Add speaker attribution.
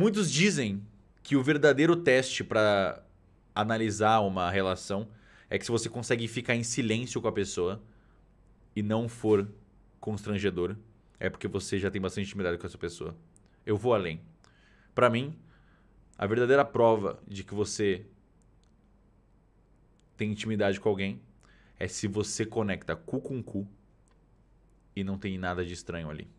Speaker 1: Muitos dizem que o verdadeiro teste para analisar uma relação é que se você consegue ficar em silêncio com a pessoa e não for constrangedor, é porque você já tem bastante intimidade com essa pessoa. Eu vou além. Para mim, a verdadeira prova de que você tem intimidade com alguém é se você conecta cu com cu e não tem nada de estranho ali.